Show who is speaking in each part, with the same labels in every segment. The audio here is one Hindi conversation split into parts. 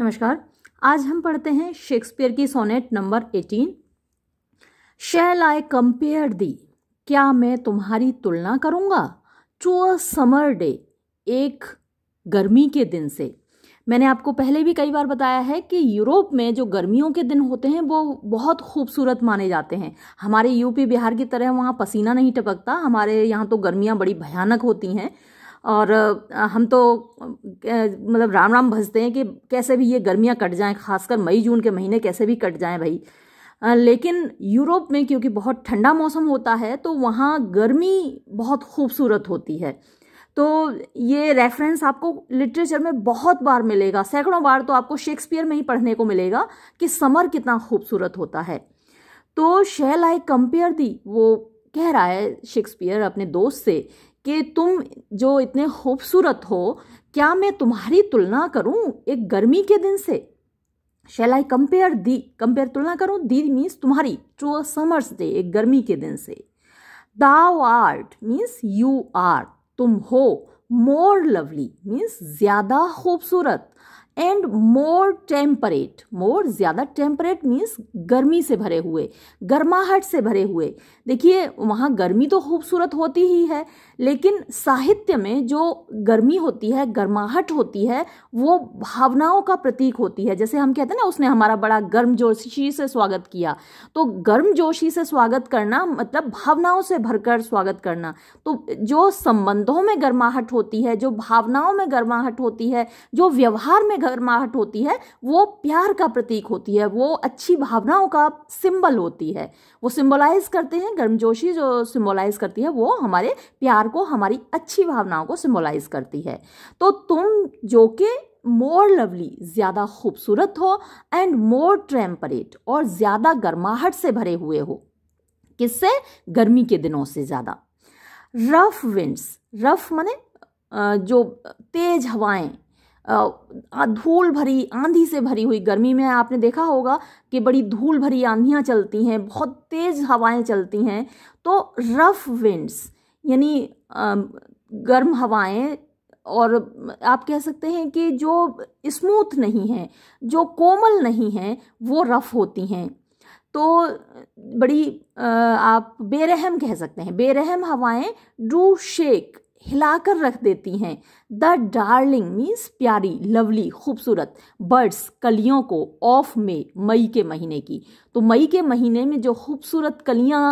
Speaker 1: नमस्कार आज हम पढ़ते हैं शेक्सपियर की sonnet number eighteen shall I compare thee क्या मैं तुम्हारी तुलना करूँगा टू अ समर डे एक गर्मी के दिन से मैंने आपको पहले भी कई बार बताया है कि यूरोप में जो गर्मियों के दिन होते हैं वो बहुत खूबसूरत माने जाते हैं हमारे यूपी बिहार की तरह वहाँ पसीना नहीं टपकता हमारे यहाँ तो गर्मियाँ बड़ी भयानक होती हैं और हम तो मतलब राम राम भजते हैं कि कैसे भी ये गर्मियाँ कट जाएँ खासकर मई जून के महीने कैसे भी कट जाएँ भाई लेकिन यूरोप में क्योंकि बहुत ठंडा मौसम होता है तो वहाँ गर्मी बहुत खूबसूरत होती है तो ये रेफरेंस आपको लिटरेचर में बहुत बार मिलेगा सैकड़ों बार तो आपको शेक्सपियर में ही पढ़ने को मिलेगा कि समर कितना खूबसूरत होता है तो शेल आई कंपेयर दी वो कह रहा है शेक्सपियर अपने दोस्त से कि तुम जो इतने खूबसूरत हो क्या मैं तुम्हारी तुलना करूं एक गर्मी के दिन से shall I compare thee compare तुलना करूं दी मीन्स तुम्हारी टू अ समर्स डे एक गर्मी के दिन से दाव आर्ट मीन्स यू आर तुम हो मोर लवली मीन्स ज़्यादा खूबसूरत एंड मोर टेम्परेट मोर ज़्यादा टेम्परेट मीन्स गर्मी से भरे हुए गर्माहट से भरे हुए देखिए वहाँ गर्मी तो खूबसूरत होती ही है लेकिन साहित्य में जो गर्मी होती है गर्माहट होती है वो भावनाओं का प्रतीक होती है जैसे हम कहते हैं ना उसने हमारा बड़ा गर्मजोशी से स्वागत किया तो गर्मजोशी से स्वागत करना मतलब भावनाओं से भरकर स्वागत करना तो जो संबंधों में गर्माहट होती है जो भावनाओं में गर्माहट होती है जो व्यवहार में गर्माहट होती है वो प्यार का प्रतीक होती है वो अच्छी भावनाओं का सिंबल होती है वो सिंबलाइज करते हैं गर्मजोशी जो सिंबलाइज करती है वो हमारे प्यार को हमारी अच्छी भावनाओं को सिंबलाइज करती है तो तुम जो कि मोर लवली ज़्यादा खूबसूरत हो एंड मोर ट्रेम्परेट और ज़्यादा गर्माहट से भरे हुए हो किससे गर्मी के दिनों से ज़्यादा रफ विंड्स रफ माने जो तेज हवाएं धूल भरी आंधी से भरी हुई गर्मी में आपने देखा होगा कि बड़ी धूल भरी आंधियाँ चलती हैं बहुत तेज़ हवाएं चलती हैं तो रफ़ विंड्स यानी गर्म हवाएं और आप कह सकते हैं कि जो स्मूथ नहीं हैं जो कोमल नहीं हैं वो रफ़ होती हैं तो बड़ी आप बेरहम कह सकते हैं बेरहम हवाएं डू शेक हिलाकर रख देती हैं द डार्लिंग मीन्स प्यारी लवली खूबसूरत बर्ड्स कलियों को ऑफ में मई के महीने की तो मई के महीने में जो खूबसूरत कलियाँ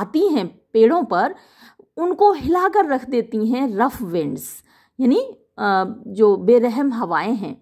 Speaker 1: आती हैं पेड़ों पर उनको हिलाकर रख देती हैं रफ विंड्स यानी जो बेरहम हवाएं हैं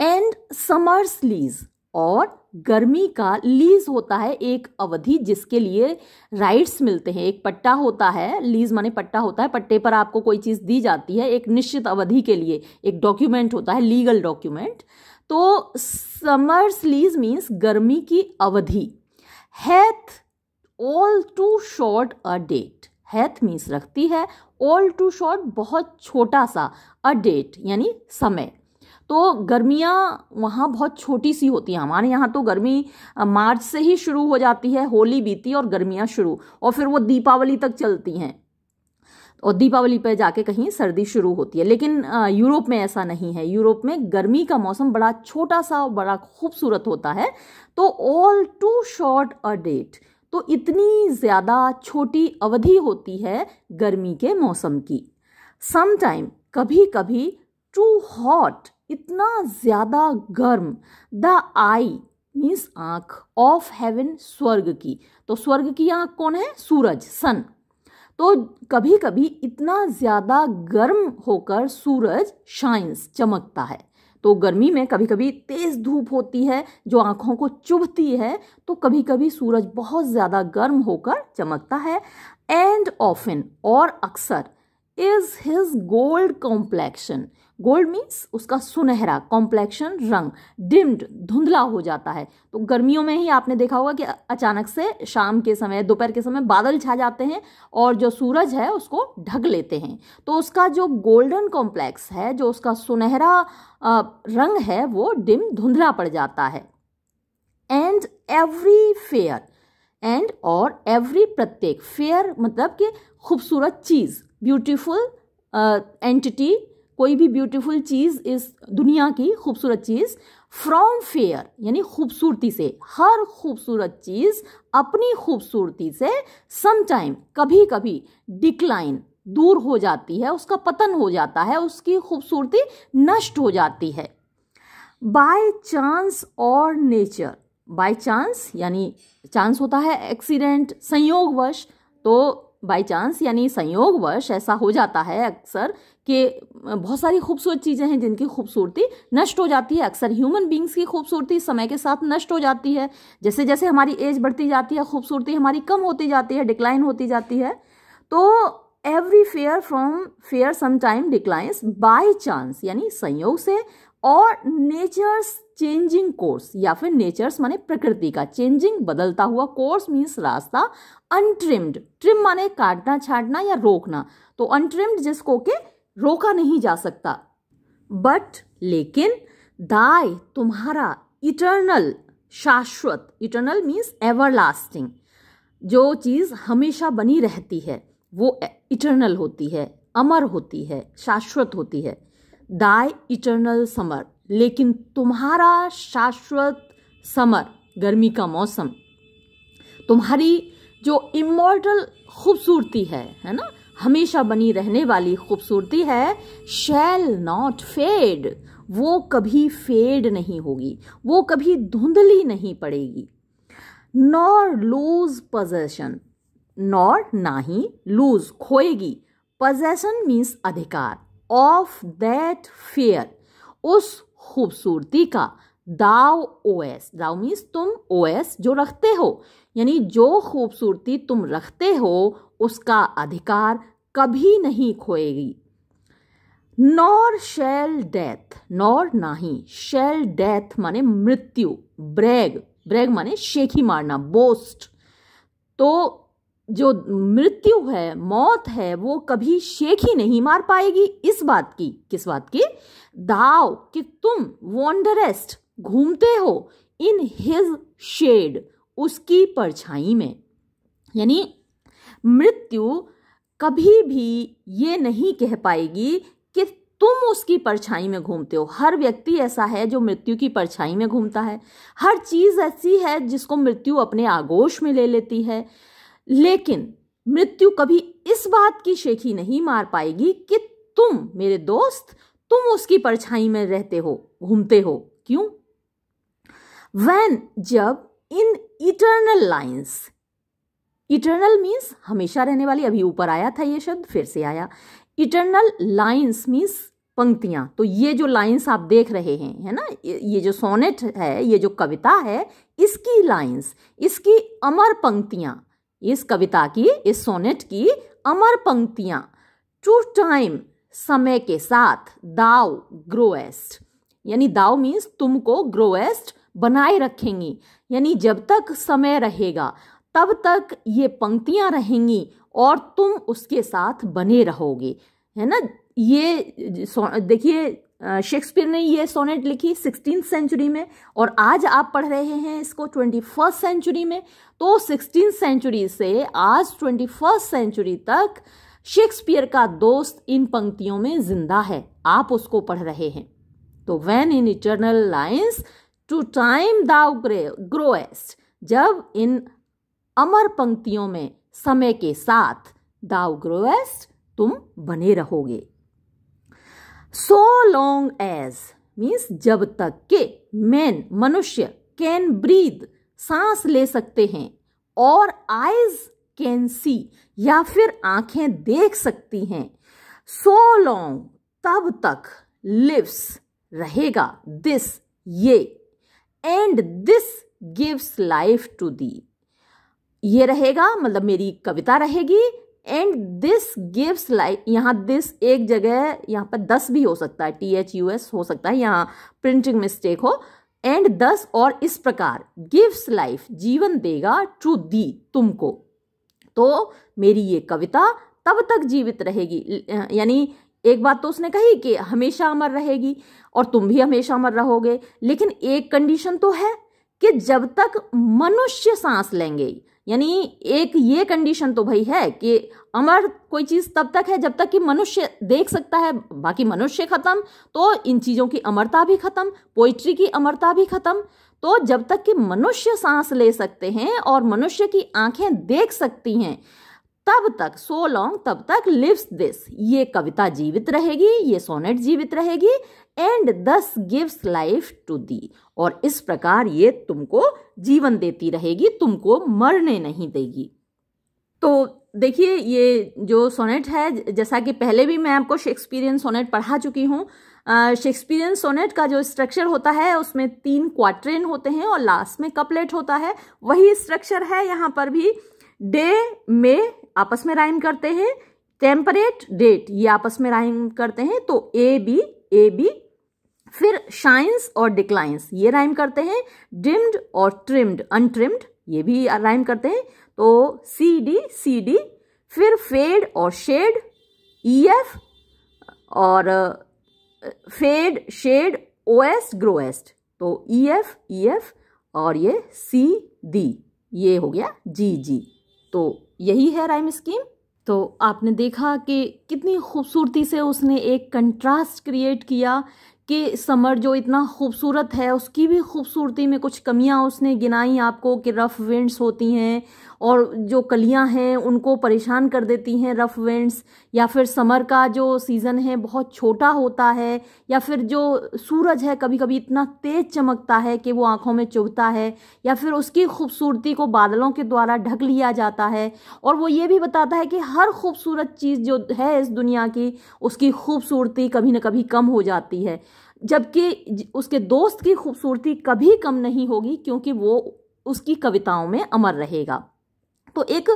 Speaker 1: एंड समर्स लीज और गर्मी का लीज होता है एक अवधि जिसके लिए राइट्स मिलते हैं एक पट्टा होता है लीज माने पट्टा होता है पट्टे पर आपको कोई चीज़ दी जाती है एक निश्चित अवधि के लिए एक डॉक्यूमेंट होता है लीगल डॉक्यूमेंट तो समर्स लीज मीन्स गर्मी की अवधि hath all too short a date hath means रखती है ऑल टू शॉर्ट बहुत छोटा सा अ डेट यानी समय तो गर्मियाँ वहाँ बहुत छोटी सी होती हैं हमारे यहाँ तो गर्मी मार्च से ही शुरू हो जाती है होली बीती और गर्मियाँ शुरू और फिर वो दीपावली तक चलती हैं और दीपावली पर जाके कहीं सर्दी शुरू होती है लेकिन यूरोप में ऐसा नहीं है यूरोप में गर्मी का मौसम बड़ा छोटा सा और बड़ा खूबसूरत होता है तो all too short a date तो इतनी ज़्यादा छोटी अवधि होती है गर्मी के मौसम की समटाइम कभी कभी टू हॉट इतना ज़्यादा गर्म द आई मीन्स आँख ऑफ हेवन स्वर्ग की तो स्वर्ग की आँख कौन है सूरज सन तो कभी कभी इतना ज़्यादा गर्म होकर सूरज शाइन्स चमकता है तो गर्मी में कभी कभी तेज़ धूप होती है जो आँखों को चुभती है तो कभी कभी सूरज बहुत ज़्यादा गर्म होकर चमकता है एंड ऑफिन और अक्सर is his gold complexion gold means उसका सुनहरा कॉम्प्लेक्शन रंग डिम्ड धुंधला हो जाता है तो गर्मियों में ही आपने देखा होगा कि अचानक से शाम के समय दोपहर के समय बादल छा जाते हैं और जो सूरज है उसको ढक लेते हैं तो उसका जो गोल्डन कॉम्प्लेक्स है जो उसका सुनहरा रंग है वो डिम धुंधला पड़ जाता है एंड एवरी फेयर एंड और एवरी प्रत्येक फेयर मतलब कि खूबसूरत चीज़ ब्यूटीफुल एंटिटी कोई भी ब्यूटीफुल चीज़ इस दुनिया की खूबसूरत चीज़ फ्रॉम फेयर यानी खूबसूरती से हर खूबसूरत चीज़ अपनी खूबसूरती से समटाइम कभी कभी डिक्लाइन दूर हो जाती है उसका पतन हो जाता है उसकी खूबसूरती नष्ट हो जाती है बाय चांस और नेचर बाय चांस यानी चांस होता है एक्सीडेंट संयोगवश तो बाई चांस यानी संयोगवश ऐसा हो जाता है अक्सर कि बहुत सारी खूबसूरत चीज़ें हैं जिनकी खूबसूरती नष्ट हो जाती है अक्सर ह्यूमन बींग्स की खूबसूरती समय के साथ नष्ट हो जाती है जैसे जैसे हमारी एज बढ़ती जाती है खूबसूरती हमारी कम होती जाती है डिक्लाइन होती जाती है तो every fair from fair sometime declines by chance यानी संयोग से और नेचर्स चेंजिंग कोर्स या फिर नेचर्स माने प्रकृति का चेंजिंग बदलता हुआ कोर्स मीन्स रास्ता अनट्रिम्ड ट्रिम माने काटना छाटना या रोकना तो अनट्रिम्ड जिसको के रोका नहीं जा सकता बट लेकिन दाय तुम्हारा इटर्नल शाश्वत इटर्नल मीन्स एवर लास्टिंग जो चीज़ हमेशा बनी रहती है वो इटर्नल होती है अमर होती है शाश्वत होती है दाय इटर्नल समर लेकिन तुम्हारा शाश्वत समर गर्मी का मौसम तुम्हारी जो इमोर्टल खूबसूरती है है ना हमेशा बनी रहने वाली खूबसूरती है शेल नॉट फेड वो कभी फेड नहीं होगी वो कभी धुंधली नहीं पड़ेगी नॉर लूज पजेशन नॉर ना ही लूज खोएगी पजेशन मीन्स अधिकार ऑफ दैट फेयर उस खूबसूरती का दाव ओ एस दाव मीन्स तुम ओ एस जो रखते हो यानी जो खूबसूरती तुम रखते हो उसका अधिकार कभी नहीं खोएगी नॉर शेल डेथ नॉर नाही शेल डेथ माने मृत्यु ब्रैग ब्रैग माने शेखी मारना बोस्ट तो जो मृत्यु है मौत है वो कभी शेख ही नहीं मार पाएगी इस बात की किस बात की दाव कि तुम वॉन्डरेस्ट घूमते हो इन हिज शेड उसकी परछाई में यानी मृत्यु कभी भी ये नहीं कह पाएगी कि तुम उसकी परछाई में घूमते हो हर व्यक्ति ऐसा है जो मृत्यु की परछाई में घूमता है हर चीज़ ऐसी है जिसको मृत्यु अपने आगोश में ले लेती है लेकिन मृत्यु कभी इस बात की शेखी नहीं मार पाएगी कि तुम मेरे दोस्त तुम उसकी परछाई में रहते हो घूमते हो क्यों वैन जब in eternal lines eternal means हमेशा रहने वाली अभी ऊपर आया था ये शब्द फिर से आया इटर्नल लाइन्स मीन्स पंक्तियां तो ये जो लाइन्स आप देख रहे हैं है ना ये जो सोनेट है ये जो कविता है इसकी लाइन्स इसकी अमर पंक्तियां इस कविता की इस सोनेट की अमर पंक्तियाँ टू टाइम समय के साथ दाव ग्रोएस्ट यानी दाव मीन्स तुमको ग्रोएस्ट बनाए रखेंगी यानी जब तक समय रहेगा तब तक ये पंक्तियाँ रहेंगी और तुम उसके साथ बने रहोगे है ना ये देखिए शेक्सपियर ने ये सोनेट लिखी सिक्सटीन सेंचुरी में और आज आप पढ़ रहे हैं इसको ट्वेंटी फर्स्ट सेंचुरी में तो सिक्सटीन सेंचुरी से आज ट्वेंटी फर्स्ट सेंचुरी तक शेक्सपियर का दोस्त इन पंक्तियों में जिंदा है आप उसको पढ़ रहे हैं तो when in eternal lines to time thou growest जब इन अमर पंक्तियों में समय के साथ दाउ ग्रोएस्ट तुम बने रहोगे सो लॉन्ग एज मीन्स जब तक के मैन मनुष्य कैन ब्रीद सांस ले सकते हैं और आईज कैन सी या फिर आंखें देख सकती हैं सो लॉन्ग तब तक लिव्स रहेगा दिस ये and this gives life to thee ये रहेगा मतलब मेरी कविता रहेगी एंड दिस गिव्स लाइक यहाँ दिस एक जगह यहाँ पर दस भी हो सकता है टी एच यू एस हो सकता है यहाँ प्रिंटिंग मिस्टेक हो एंड दस और इस प्रकार गिव्स लाइफ जीवन देगा टू दी तुमको तो मेरी ये कविता तब तक जीवित रहेगी यानी एक बात तो उसने कही कि हमेशा अमर रहेगी और तुम भी हमेशा अमर रहोगे लेकिन एक कंडीशन तो है कि जब तक मनुष्य सांस लेंगे यानी एक ये कंडीशन तो भाई है कि अमर कोई चीज़ तब तक है जब तक कि मनुष्य देख सकता है बाकी मनुष्य ख़त्म तो इन चीज़ों की अमरता भी ख़त्म पोइट्री की अमरता भी ख़त्म तो जब तक कि मनुष्य सांस ले सकते हैं और मनुष्य की आंखें देख सकती हैं तब तक सो लॉन्ग तब तक लिव्स दिस ये कविता जीवित रहेगी ये सोनेट जीवित रहेगी एंड दस गिव्स लाइफ टू दी और इस प्रकार ये तुमको जीवन देती रहेगी तुमको मरने नहीं देगी तो देखिए ये जो सोनेट है जैसा कि पहले भी मैं आपको शेक्सपियरियन सोनेट पढ़ा चुकी हूँ शेक्सपियरियन सोनेट का जो स्ट्रक्चर होता है उसमें तीन क्वाट्रेन होते हैं और लास्ट में कपलेट होता है वही स्ट्रक्चर है यहाँ पर भी डे मे आपस में राइम करते हैं टेम्परेट डेट ये आपस में राइम करते हैं तो ए बी ए बी फिर शाइन्स और डिक्लाइंस ये राइम करते हैं डिम्ड और ट्रिम्ड अनट्रिम्ड ये भी राइम करते हैं तो सी डी सी डी फिर फेड और शेड ई एफ और fade shade ow'st growest तो ई एफ ई एफ और ये सी डी ये हो गया जी जी तो यही है राइम स्कीम तो आपने देखा कि कितनी खूबसूरती से उसने एक कंट्रास्ट क्रिएट किया कि समर जो इतना खूबसूरत है उसकी भी खूबसूरती में कुछ कमियां उसने गिनाई आपको कि रफ़ विंड्स होती हैं और जो कलियां हैं उनको परेशान कर देती हैं रफ़ विंड्स या फिर समर का जो सीज़न है बहुत छोटा होता है या फिर जो सूरज है कभी कभी इतना तेज़ चमकता है कि वो आँखों में चुभता है या फिर उसकी खूबसूरती को बादलों के द्वारा ढक लिया जाता है और वो ये भी बताता है कि हर खूबसूरत चीज़ जो है इस दुनिया की उसकी खूबसूरती कभी ना कभी कम हो जाती है जबकि उसके दोस्त की खूबसूरती कभी कम नहीं होगी क्योंकि वो उसकी कविताओं में अमर रहेगा तो एक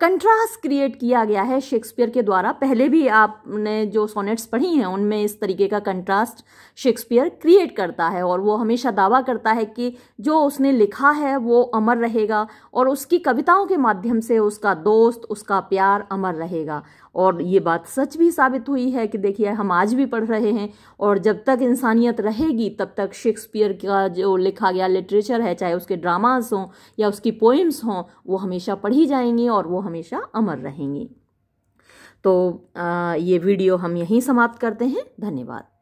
Speaker 1: कंट्रास्ट क्रिएट किया गया है शेक्सपियर के द्वारा पहले भी आपने जो सोनेट्स पढ़ी हैं उनमें इस तरीके का कंट्रास्ट शेक्सपियर क्रिएट करता है और वो हमेशा दावा करता है कि जो उसने लिखा है वो अमर रहेगा और उसकी कविताओं के माध्यम से उसका दोस्त उसका प्यार अमर रहेगा और ये बात सच भी साबित हुई है कि देखिए हम आज भी पढ़ रहे हैं और जब तक इंसानियत रहेगी तब तक शेक्सपियर का जो लिखा गया लिटरेचर है चाहे उसके ड्रामास हों या उसकी पोइम्स हों वो हमेशा पढ़ी जाएंगी और वो हमेशा अमर रहेंगी तो ये वीडियो हम यहीं समाप्त करते हैं धन्यवाद